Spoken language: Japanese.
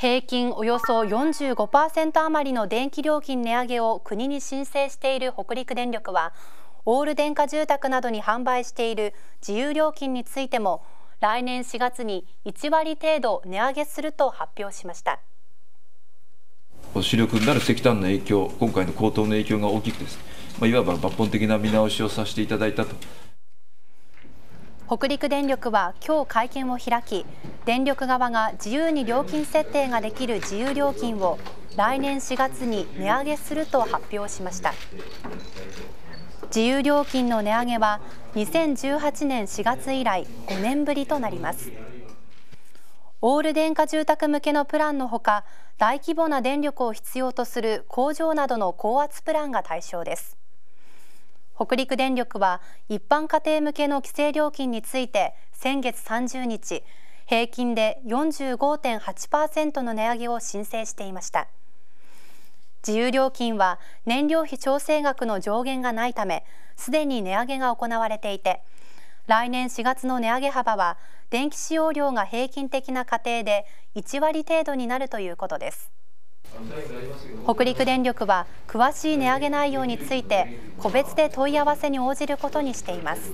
平均およそ45%余りの電気料金値上げを国に申請している北陸電力はオール電化住宅などに販売している自由料金についても来年4月に1割程度値上げすると発表しました主力になる石炭の影響今回の高騰の影響が大きくです、まあ、いわば抜本的な見直しをさせていただいたと北陸電力は今日会見を開き電力側が自由に料金設定ができる自由料金を来年4月に値上げすると発表しました自由料金の値上げは2018年4月以来5年ぶりとなりますオール電化住宅向けのプランのほか大規模な電力を必要とする工場などの高圧プランが対象です北陸電力は一般家庭向けの規制料金について先月30日平均で45.8%の値上げを申請していました自由料金は燃料費調整額の上限がないためすでに値上げが行われていて来年4月の値上げ幅は電気使用量が平均的な家庭で1割程度になるということです北陸電力は詳しい値上げ内容について個別で問い合わせに応じることにしています。